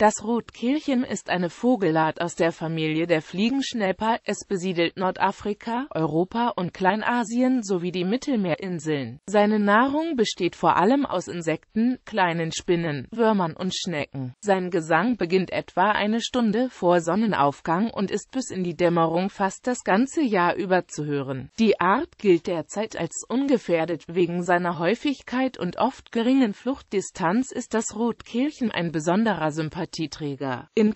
Das Rotkehlchen ist eine Vogelart aus der Familie der Fliegenschnäpper. Es besiedelt Nordafrika, Europa und Kleinasien sowie die Mittelmeerinseln. Seine Nahrung besteht vor allem aus Insekten, kleinen Spinnen, Würmern und Schnecken. Sein Gesang beginnt etwa eine Stunde vor Sonnenaufgang und ist bis in die Dämmerung fast das ganze Jahr über zu hören. Die Art gilt derzeit als ungefährdet. Wegen seiner Häufigkeit und oft geringen Fluchtdistanz ist das Rotkehlchen ein besonderer Sympathie. Titelträger. In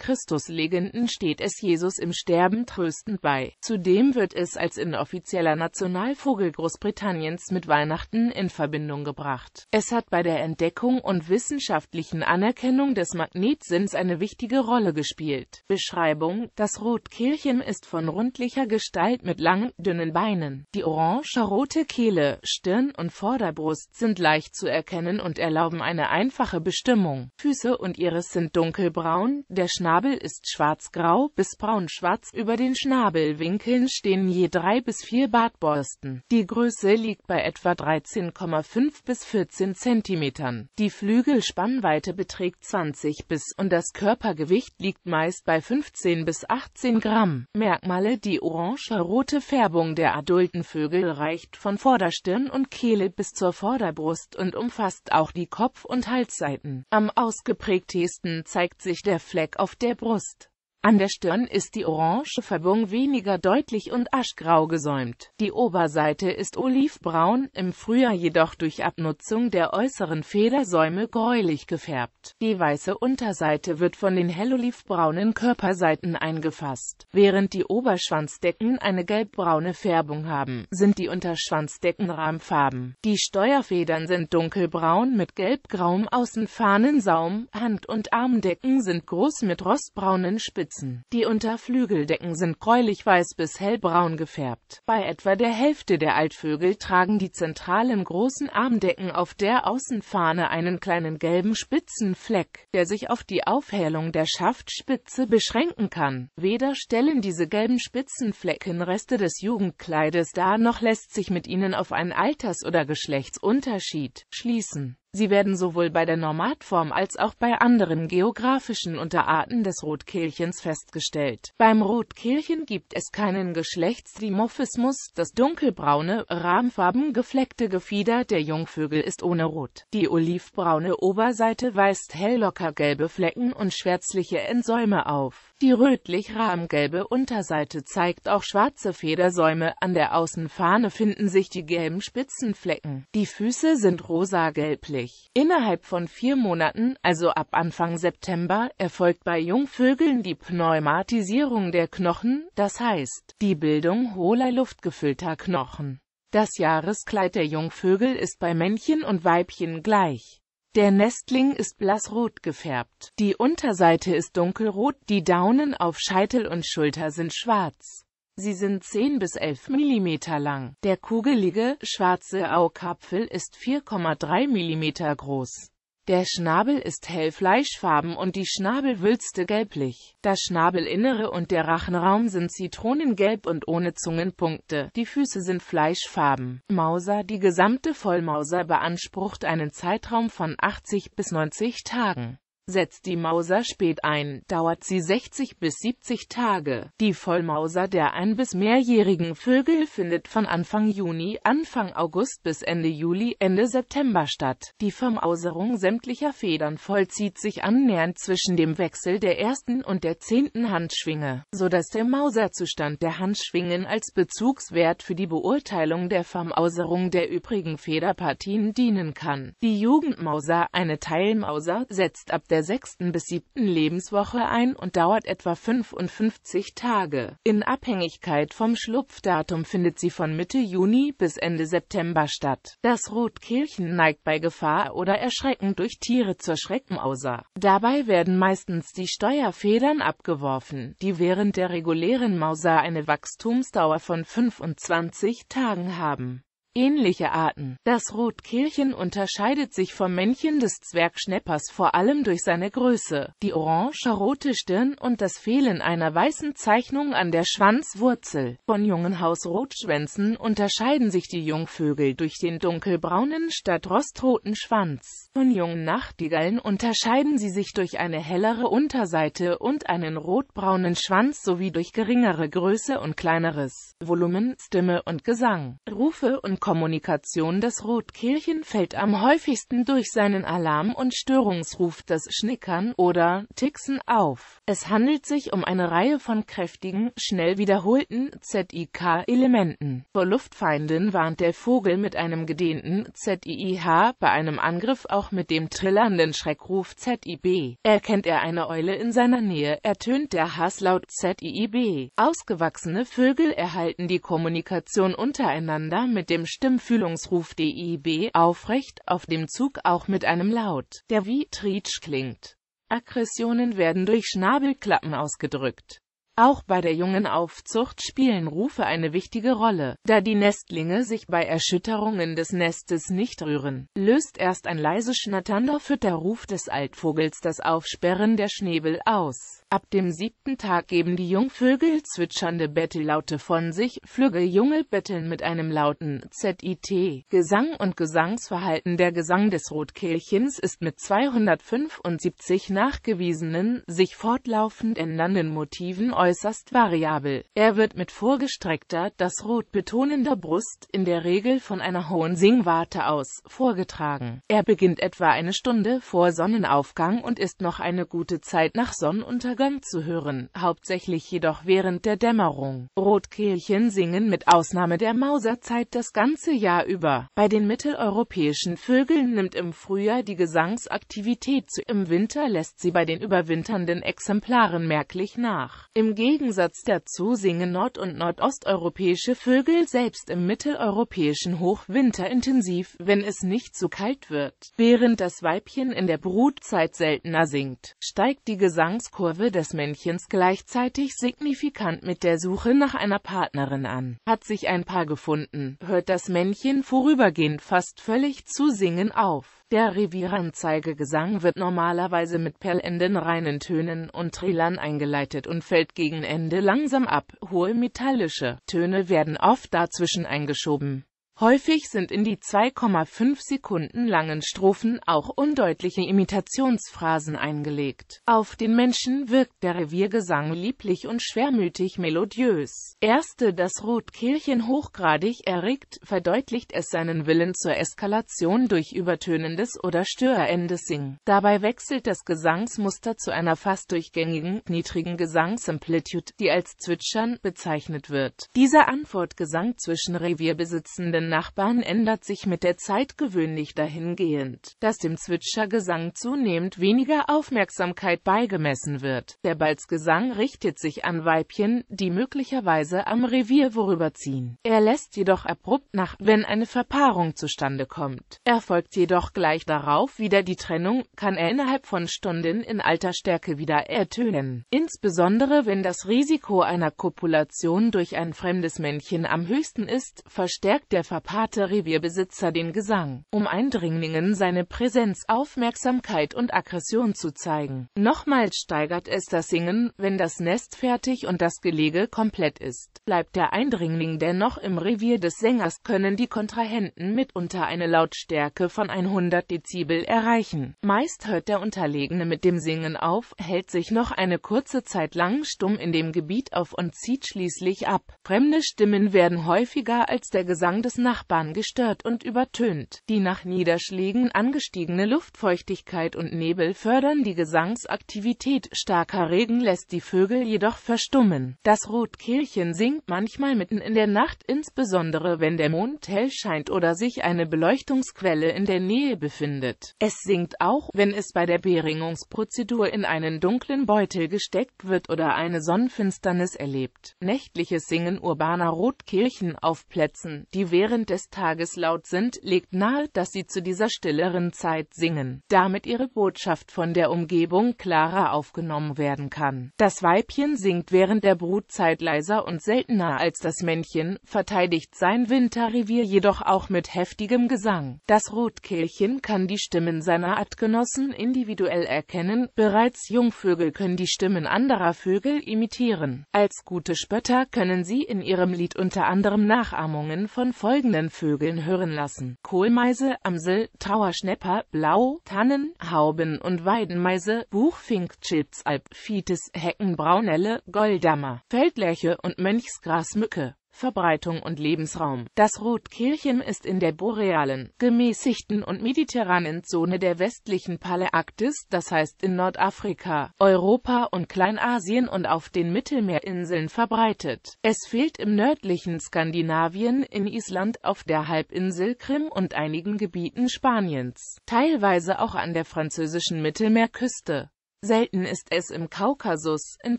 Legenden steht es Jesus im Sterben tröstend bei. Zudem wird es als inoffizieller Nationalvogel Großbritanniens mit Weihnachten in Verbindung gebracht. Es hat bei der Entdeckung und wissenschaftlichen Anerkennung des Magnetsinns eine wichtige Rolle gespielt. Beschreibung Das Rotkehlchen ist von rundlicher Gestalt mit langen, dünnen Beinen. Die orange-rote Kehle, Stirn und Vorderbrust sind leicht zu erkennen und erlauben eine einfache Bestimmung. Füße und Iris sind dunkel dunkelbraun, der Schnabel ist schwarzgrau bis braunschwarz, über den Schnabelwinkeln stehen je drei bis vier Bartborsten. Die Größe liegt bei etwa 13,5 bis 14 cm. Die Flügelspannweite beträgt 20 bis und das Körpergewicht liegt meist bei 15 bis 18 Gramm. Merkmale Die orange-rote Färbung der adulten Vögel reicht von Vorderstirn und Kehle bis zur Vorderbrust und umfasst auch die Kopf- und Halsseiten. Am ausgeprägtesten zeigt zeigt sich der Fleck auf der Brust. An der Stirn ist die orange Färbung weniger deutlich und aschgrau gesäumt. Die Oberseite ist olivbraun, im Frühjahr jedoch durch Abnutzung der äußeren Federsäume gräulich gefärbt. Die weiße Unterseite wird von den hellolivbraunen Körperseiten eingefasst. Während die Oberschwanzdecken eine gelbbraune Färbung haben, sind die Unterschwanzdecken Rahmfarben. Die Steuerfedern sind dunkelbraun mit gelbgrauem Außenfahnensaum, Hand- und Armdecken sind groß mit rostbraunen Spitzen. Spitzen. Die Unterflügeldecken sind gräulich-weiß bis hellbraun gefärbt. Bei etwa der Hälfte der Altvögel tragen die zentralen großen Armdecken auf der Außenfahne einen kleinen gelben Spitzenfleck, der sich auf die Aufhellung der Schaftspitze beschränken kann. Weder stellen diese gelben Spitzenflecken Reste des Jugendkleides dar, noch lässt sich mit ihnen auf einen Alters- oder Geschlechtsunterschied schließen. Sie werden sowohl bei der Normatform als auch bei anderen geografischen Unterarten des Rotkehlchens festgestellt. Beim Rotkehlchen gibt es keinen Geschlechtsdimorphismus, das dunkelbraune, rahmfarben gefleckte Gefieder der Jungvögel ist ohne Rot. Die olivbraune Oberseite weist hell locker gelbe Flecken und schwärzliche Endsäume auf die rötlich-rahmgelbe Unterseite zeigt auch schwarze Federsäume, an der Außenfahne finden sich die gelben Spitzenflecken. Die Füße sind rosa-gelblich. Innerhalb von vier Monaten, also ab Anfang September, erfolgt bei Jungvögeln die Pneumatisierung der Knochen, das heißt, die Bildung hohler luftgefüllter Knochen. Das Jahreskleid der Jungvögel ist bei Männchen und Weibchen gleich. Der Nestling ist blassrot gefärbt. Die Unterseite ist dunkelrot, die Daunen auf Scheitel und Schulter sind schwarz. Sie sind 10 bis 11 mm lang. Der kugelige, schwarze Augapfel ist 4,3 mm groß. Der Schnabel ist hell fleischfarben und die Schnabelwülste gelblich. Das Schnabelinnere und der Rachenraum sind zitronengelb und ohne Zungenpunkte. Die Füße sind fleischfarben. Mauser Die gesamte Vollmauser beansprucht einen Zeitraum von 80 bis 90 Tagen Setzt die Mauser spät ein, dauert sie 60 bis 70 Tage. Die Vollmauser der ein- bis mehrjährigen Vögel findet von Anfang Juni, Anfang August bis Ende Juli, Ende September statt. Die Vermauserung sämtlicher Federn vollzieht sich annähernd zwischen dem Wechsel der ersten und der zehnten Handschwinge, so dass der Mauserzustand der Handschwingen als Bezugswert für die Beurteilung der Vermauserung der übrigen Federpartien dienen kann. Die Jugendmauser, eine Teilmauser, setzt ab der sechsten bis siebten Lebenswoche ein und dauert etwa 55 Tage. In Abhängigkeit vom Schlupfdatum findet sie von Mitte Juni bis Ende September statt. Das Rotkehlchen neigt bei Gefahr oder Erschrecken durch Tiere zur Schreckenaußer. Dabei werden meistens die Steuerfedern abgeworfen, die während der regulären Mauser eine Wachstumsdauer von 25 Tagen haben ähnliche Arten. Das Rotkehlchen unterscheidet sich vom Männchen des Zwergschneppers vor allem durch seine Größe, die orange-rote Stirn und das Fehlen einer weißen Zeichnung an der Schwanzwurzel. Von jungen Hausrotschwänzen unterscheiden sich die Jungvögel durch den dunkelbraunen statt rostroten Schwanz. Von jungen Nachtigallen unterscheiden sie sich durch eine hellere Unterseite und einen rotbraunen Schwanz sowie durch geringere Größe und kleineres Volumen, Stimme und Gesang. Rufe und Kommunikation des Rotkehlchen fällt am häufigsten durch seinen Alarm- und Störungsruf, das Schnickern oder Ticksen auf. Es handelt sich um eine Reihe von kräftigen, schnell wiederholten ZIK-Elementen. Vor Luftfeinden warnt der Vogel mit einem gedehnten ZIIH, bei einem Angriff auch mit dem trillernden Schreckruf ZIB. Erkennt er eine Eule in seiner Nähe, ertönt der Hasslaut ZIIB. Ausgewachsene Vögel erhalten die Kommunikation untereinander mit dem Stimmfühlungsruf DIB aufrecht, auf dem Zug auch mit einem Laut, der wie Triitsch klingt. Aggressionen werden durch Schnabelklappen ausgedrückt auch bei der jungen Aufzucht spielen Rufe eine wichtige Rolle, da die Nestlinge sich bei Erschütterungen des Nestes nicht rühren. Löst erst ein leises der Fütterruf des Altvogels das Aufsperren der Schnäbel aus. Ab dem siebten Tag geben die Jungvögel zwitschernde Bettellaute von sich, Flügeljunge betteln mit einem lauten ZIT. Gesang und Gesangsverhalten Der Gesang des Rotkehlchens ist mit 275 nachgewiesenen, sich fortlaufend ändernden Motiven äußerst variabel. Er wird mit vorgestreckter, das Rot betonender Brust, in der Regel von einer hohen Singwarte aus, vorgetragen. Er beginnt etwa eine Stunde vor Sonnenaufgang und ist noch eine gute Zeit nach Sonnenuntergang zu hören, hauptsächlich jedoch während der Dämmerung. Rotkehlchen singen mit Ausnahme der Mauserzeit das ganze Jahr über. Bei den mitteleuropäischen Vögeln nimmt im Frühjahr die Gesangsaktivität zu, im Winter lässt sie bei den überwinternden Exemplaren merklich nach. Im im Gegensatz dazu singen nord- und nordosteuropäische Vögel selbst im mitteleuropäischen Hochwinter intensiv, wenn es nicht zu kalt wird. Während das Weibchen in der Brutzeit seltener singt, steigt die Gesangskurve des Männchens gleichzeitig signifikant mit der Suche nach einer Partnerin an. Hat sich ein Paar gefunden, hört das Männchen vorübergehend fast völlig zu singen auf. Der Revieranzeigegesang wird normalerweise mit perlenden reinen Tönen und Trillern eingeleitet und fällt gegen Ende langsam ab. Hohe metallische Töne werden oft dazwischen eingeschoben. Häufig sind in die 2,5 Sekunden langen Strophen auch undeutliche Imitationsphrasen eingelegt. Auf den Menschen wirkt der Reviergesang lieblich und schwermütig melodiös. Erste das Rotkehlchen hochgradig erregt, verdeutlicht es seinen Willen zur Eskalation durch übertönendes oder störendes Singen. Dabei wechselt das Gesangsmuster zu einer fast durchgängigen, niedrigen Gesangsamplitude, die als Zwitschern bezeichnet wird. Dieser Antwortgesang zwischen Revierbesitzenden ihren Nachbarn ändert sich mit der Zeit gewöhnlich dahingehend, dass dem Zwitschergesang zunehmend weniger Aufmerksamkeit beigemessen wird. Der Balzgesang richtet sich an Weibchen, die möglicherweise am Revier vorüberziehen. Er lässt jedoch abrupt nach, wenn eine Verpaarung zustande kommt. Erfolgt jedoch gleich darauf wieder die Trennung, kann er innerhalb von Stunden in alter Stärke wieder ertönen. Insbesondere wenn das Risiko einer Kopulation durch ein fremdes Männchen am höchsten ist, verstärkt der verpaarte Revierbesitzer den Gesang, um Eindringlingen seine Präsenz, Aufmerksamkeit und Aggression zu zeigen. Nochmals steigert es das Singen, wenn das Nest fertig und das Gelege komplett ist. Bleibt der Eindringling dennoch im Revier des Sängers, können die Kontrahenten mitunter eine Lautstärke von 100 Dezibel erreichen. Meist hört der Unterlegene mit dem Singen auf, hält sich noch eine kurze Zeit lang stumm in dem Gebiet auf und zieht schließlich ab. Fremde Stimmen werden häufiger als der Gesang des Nachbarn gestört und übertönt. Die nach Niederschlägen angestiegene Luftfeuchtigkeit und Nebel fördern die Gesangsaktivität, starker Regen lässt die Vögel jedoch verstummen. Das Rotkehlchen singt manchmal mitten in der Nacht, insbesondere wenn der Mond hell scheint oder sich eine Beleuchtungsquelle in der Nähe befindet. Es singt auch, wenn es bei der Beringungsprozedur in einen dunklen Beutel gesteckt wird oder eine Sonnenfinsternis erlebt. Nächtliches Singen urbaner Rotkehlchen auf Plätzen, die während während des Tages laut sind, legt nahe, dass sie zu dieser stilleren Zeit singen, damit ihre Botschaft von der Umgebung klarer aufgenommen werden kann. Das Weibchen singt während der Brutzeit leiser und seltener als das Männchen, verteidigt sein Winterrevier jedoch auch mit heftigem Gesang. Das Rotkehlchen kann die Stimmen seiner Artgenossen individuell erkennen, bereits Jungvögel können die Stimmen anderer Vögel imitieren. Als gute Spötter können sie in ihrem Lied unter anderem Nachahmungen von Folgen folgenden Vögeln hören lassen. Kohlmeise, Amsel, Trauerschnepper, Blau, Tannen, Hauben- und Weidenmeise, Buchfink, Chilpsalp, Fietes, Heckenbraunelle, Goldammer, Feldlärche und Mönchsgrasmücke. Verbreitung und Lebensraum. Das Rotkirchen ist in der borealen, gemäßigten und mediterranen Zone der westlichen Paläarktis, das heißt in Nordafrika, Europa und Kleinasien und auf den Mittelmeerinseln verbreitet. Es fehlt im nördlichen Skandinavien, in Island, auf der Halbinsel Krim und einigen Gebieten Spaniens, teilweise auch an der französischen Mittelmeerküste. Selten ist es im Kaukasus, in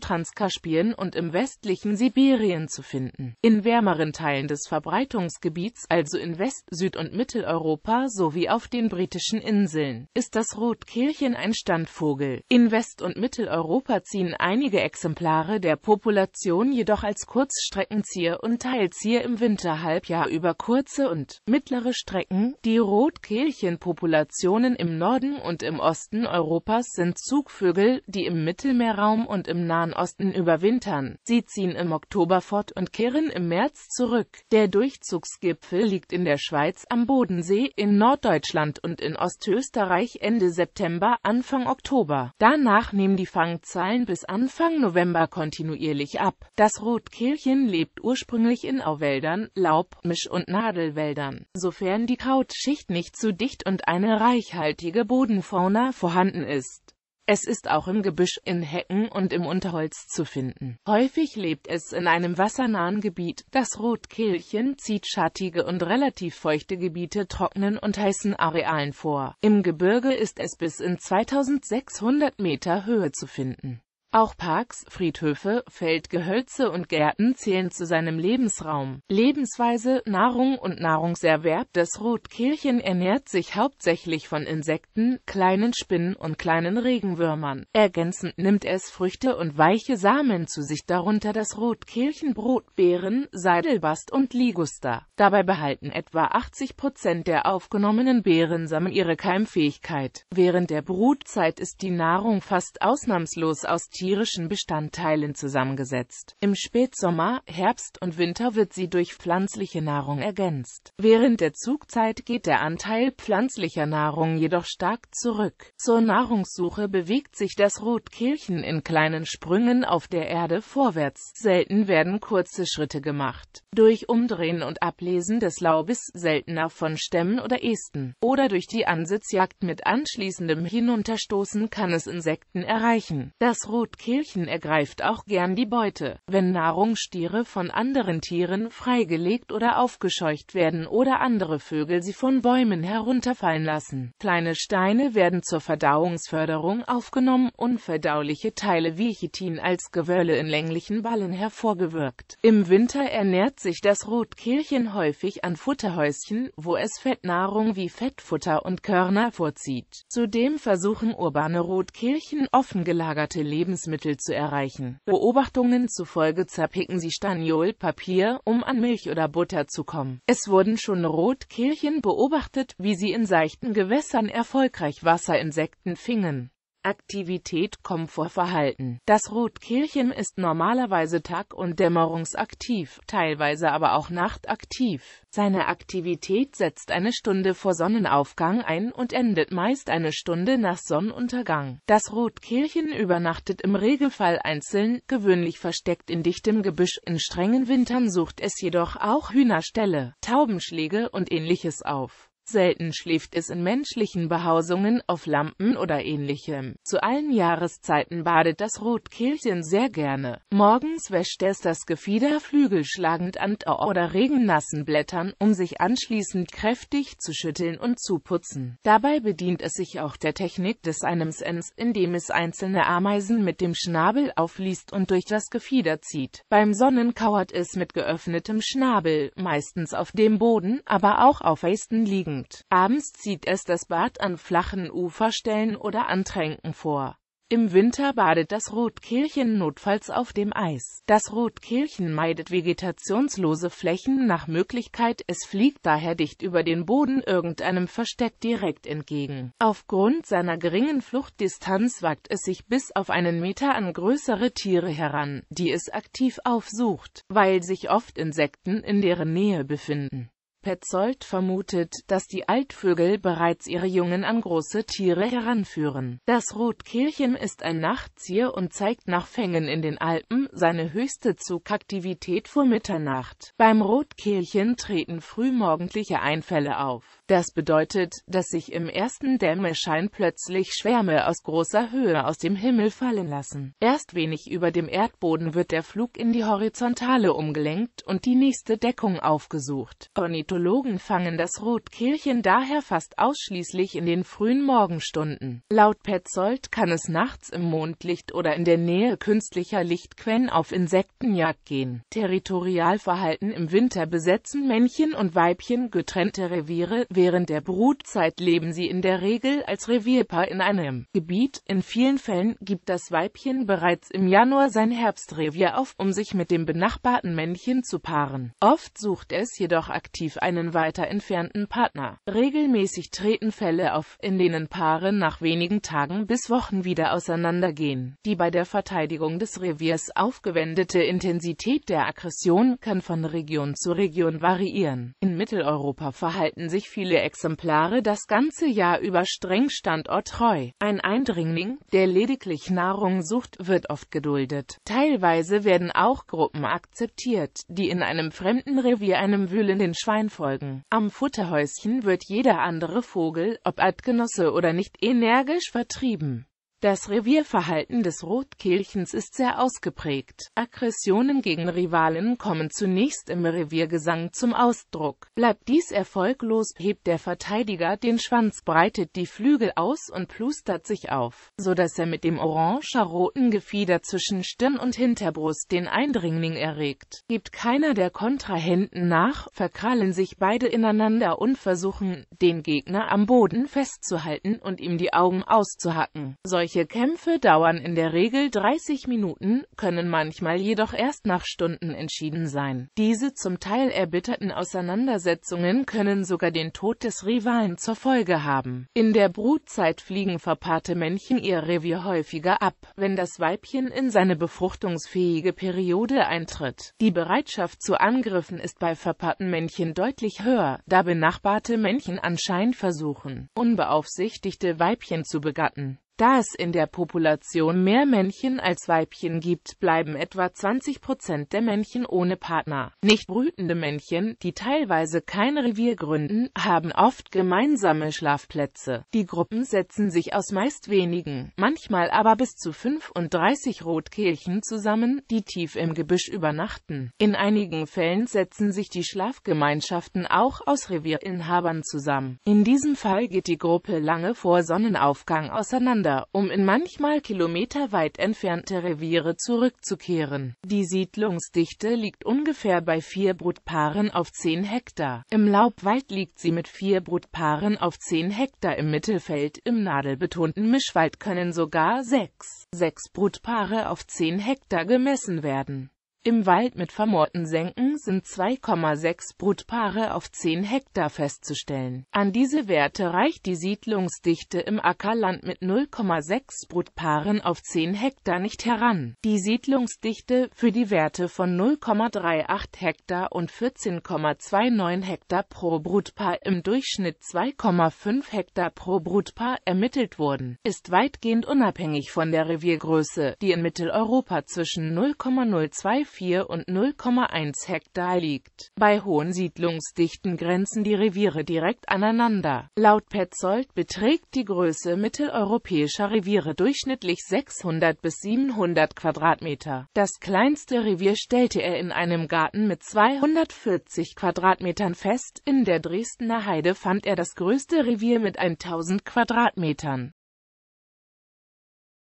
Transkaspien und im westlichen Sibirien zu finden. In wärmeren Teilen des Verbreitungsgebiets, also in West-, Süd- und Mitteleuropa sowie auf den britischen Inseln, ist das Rotkehlchen ein Standvogel. In West- und Mitteleuropa ziehen einige Exemplare der Population jedoch als Kurzstreckenzieher und Teilzieher im Winterhalbjahr über kurze und mittlere Strecken. Die Rotkehlchenpopulationen im Norden und im Osten Europas sind Zugvögel Vögel, die im Mittelmeerraum und im Nahen Osten überwintern. Sie ziehen im Oktober fort und kehren im März zurück. Der Durchzugsgipfel liegt in der Schweiz am Bodensee, in Norddeutschland und in Ostösterreich Ende September, Anfang Oktober. Danach nehmen die Fangzahlen bis Anfang November kontinuierlich ab. Das Rotkehlchen lebt ursprünglich in Auwäldern, Laub-, Misch- und Nadelwäldern, sofern die Kautschicht nicht zu dicht und eine reichhaltige Bodenfauna vorhanden ist. Es ist auch im Gebüsch, in Hecken und im Unterholz zu finden. Häufig lebt es in einem wassernahen Gebiet. Das Rotkehlchen zieht schattige und relativ feuchte Gebiete trockenen und heißen Arealen vor. Im Gebirge ist es bis in 2600 Meter Höhe zu finden. Auch Parks, Friedhöfe, Feldgehölze und Gärten zählen zu seinem Lebensraum. Lebensweise, Nahrung und Nahrungserwerb Das Rotkehlchen ernährt sich hauptsächlich von Insekten, kleinen Spinnen und kleinen Regenwürmern. Ergänzend nimmt es Früchte und weiche Samen zu sich, darunter das Rotkehlchen, Brotbeeren, Seidelbast und Liguster. Dabei behalten etwa 80 Prozent der aufgenommenen Beerensamen ihre Keimfähigkeit. Während der Brutzeit ist die Nahrung fast ausnahmslos aus Tieren tierischen Bestandteilen zusammengesetzt. Im Spätsommer, Herbst und Winter wird sie durch pflanzliche Nahrung ergänzt. Während der Zugzeit geht der Anteil pflanzlicher Nahrung jedoch stark zurück. Zur Nahrungssuche bewegt sich das Rotkehlchen in kleinen Sprüngen auf der Erde vorwärts. Selten werden kurze Schritte gemacht. Durch Umdrehen und Ablesen des Laubes seltener von Stämmen oder Ästen oder durch die Ansitzjagd mit anschließendem Hinunterstoßen kann es Insekten erreichen. Das Rot Rothkehlchen ergreift auch gern die Beute, wenn Nahrungsstiere von anderen Tieren freigelegt oder aufgescheucht werden oder andere Vögel sie von Bäumen herunterfallen lassen. Kleine Steine werden zur Verdauungsförderung aufgenommen, unverdauliche Teile wie Chitin als Gewölle in länglichen Ballen hervorgewirkt. Im Winter ernährt sich das Rotkehlchen häufig an Futterhäuschen, wo es Fettnahrung wie Fettfutter und Körner vorzieht. Zudem versuchen urbane Rotkehlchen offengelagerte Lebensmittel Lebensmittel zu erreichen. Beobachtungen zufolge zerpicken sie Staniolpapier, um an Milch oder Butter zu kommen. Es wurden schon Rotkehlchen beobachtet, wie sie in seichten Gewässern erfolgreich Wasserinsekten fingen. Aktivität Komfortverhalten. Das Rotkehlchen ist normalerweise tag- und dämmerungsaktiv, teilweise aber auch nachtaktiv. Seine Aktivität setzt eine Stunde vor Sonnenaufgang ein und endet meist eine Stunde nach Sonnenuntergang. Das Rotkehlchen übernachtet im Regelfall einzeln, gewöhnlich versteckt in dichtem Gebüsch. In strengen Wintern sucht es jedoch auch Hühnerställe, Taubenschläge und ähnliches auf. Selten schläft es in menschlichen Behausungen auf Lampen oder ähnlichem. Zu allen Jahreszeiten badet das Rotkehlchen sehr gerne. Morgens wäscht es das Gefieder flügelschlagend an oder regennassen Blättern, um sich anschließend kräftig zu schütteln und zu putzen. Dabei bedient es sich auch der Technik des Einemsens, indem es einzelne Ameisen mit dem Schnabel aufliest und durch das Gefieder zieht. Beim Sonnen kauert es mit geöffnetem Schnabel, meistens auf dem Boden, aber auch auf Ästen liegen. Punkt. Abends zieht es das Bad an flachen Uferstellen oder an Tränken vor. Im Winter badet das Rotkehlchen notfalls auf dem Eis. Das Rotkehlchen meidet vegetationslose Flächen nach Möglichkeit, es fliegt daher dicht über den Boden irgendeinem Versteck direkt entgegen. Aufgrund seiner geringen Fluchtdistanz wagt es sich bis auf einen Meter an größere Tiere heran, die es aktiv aufsucht, weil sich oft Insekten in deren Nähe befinden. Petzold vermutet, dass die Altvögel bereits ihre Jungen an große Tiere heranführen. Das Rotkehlchen ist ein Nachtzieher und zeigt nach Fängen in den Alpen seine höchste Zugaktivität vor Mitternacht. Beim Rotkehlchen treten frühmorgendliche Einfälle auf das bedeutet, dass sich im ersten Dämmerschein plötzlich Schwärme aus großer Höhe aus dem Himmel fallen lassen. Erst wenig über dem Erdboden wird der Flug in die Horizontale umgelenkt und die nächste Deckung aufgesucht. Ornithologen fangen das Rotkehlchen daher fast ausschließlich in den frühen Morgenstunden. Laut Petzold kann es nachts im Mondlicht oder in der Nähe künstlicher Lichtquellen auf Insektenjagd gehen. Territorialverhalten im Winter besetzen Männchen und Weibchen getrennte Reviere, Während der Brutzeit leben sie in der Regel als Revierpaar in einem Gebiet, in vielen Fällen gibt das Weibchen bereits im Januar sein Herbstrevier auf, um sich mit dem benachbarten Männchen zu paaren. Oft sucht es jedoch aktiv einen weiter entfernten Partner. Regelmäßig treten Fälle auf, in denen Paare nach wenigen Tagen bis Wochen wieder auseinandergehen. Die bei der Verteidigung des Reviers aufgewendete Intensität der Aggression kann von Region zu Region variieren. In Mitteleuropa verhalten sich viele viele Exemplare das ganze Jahr über streng standorttreu. Ein Eindringling, der lediglich Nahrung sucht, wird oft geduldet. Teilweise werden auch Gruppen akzeptiert, die in einem fremden Revier einem wühlenden Schwein folgen. Am Futterhäuschen wird jeder andere Vogel, ob Artgenosse oder nicht, energisch vertrieben. Das Revierverhalten des Rotkehlchens ist sehr ausgeprägt. Aggressionen gegen Rivalen kommen zunächst im Reviergesang zum Ausdruck. Bleibt dies erfolglos, hebt der Verteidiger den Schwanz, breitet die Flügel aus und plustert sich auf, so dass er mit dem orange-roten Gefieder zwischen Stirn und Hinterbrust den Eindringling erregt. Gibt keiner der Kontrahenten nach, verkrallen sich beide ineinander und versuchen, den Gegner am Boden festzuhalten und ihm die Augen auszuhacken. Solche solche Kämpfe dauern in der Regel 30 Minuten, können manchmal jedoch erst nach Stunden entschieden sein. Diese zum Teil erbitterten Auseinandersetzungen können sogar den Tod des Rivalen zur Folge haben. In der Brutzeit fliegen verpaarte Männchen ihr Revier häufiger ab, wenn das Weibchen in seine befruchtungsfähige Periode eintritt. Die Bereitschaft zu Angriffen ist bei verpaarten Männchen deutlich höher, da benachbarte Männchen anscheinend versuchen, unbeaufsichtigte Weibchen zu begatten. Da es in der Population mehr Männchen als Weibchen gibt, bleiben etwa 20 Prozent der Männchen ohne Partner. Nicht brütende Männchen, die teilweise kein Revier gründen, haben oft gemeinsame Schlafplätze. Die Gruppen setzen sich aus meist wenigen, manchmal aber bis zu 35 Rotkehlchen zusammen, die tief im Gebüsch übernachten. In einigen Fällen setzen sich die Schlafgemeinschaften auch aus Revierinhabern zusammen. In diesem Fall geht die Gruppe lange vor Sonnenaufgang auseinander Länder, um in manchmal kilometerweit entfernte Reviere zurückzukehren. Die Siedlungsdichte liegt ungefähr bei vier Brutpaaren auf 10 Hektar. Im Laubwald liegt sie mit vier Brutpaaren auf 10 Hektar im Mittelfeld, im nadelbetonten Mischwald können sogar sechs, sechs Brutpaare auf 10 Hektar gemessen werden. Im Wald mit vermoorten Senken sind 2,6 Brutpaare auf 10 Hektar festzustellen. An diese Werte reicht die Siedlungsdichte im Ackerland mit 0,6 Brutpaaren auf 10 Hektar nicht heran. Die Siedlungsdichte für die Werte von 0,38 Hektar und 14,29 Hektar pro Brutpaar im Durchschnitt 2,5 Hektar pro Brutpaar ermittelt wurden, ist weitgehend unabhängig von der Reviergröße, die in Mitteleuropa zwischen 0,024 0,4 und 0,1 Hektar liegt. Bei hohen Siedlungsdichten grenzen die Reviere direkt aneinander. Laut Petzold beträgt die Größe mitteleuropäischer Reviere durchschnittlich 600 bis 700 Quadratmeter. Das kleinste Revier stellte er in einem Garten mit 240 Quadratmetern fest, in der Dresdner Heide fand er das größte Revier mit 1000 Quadratmetern.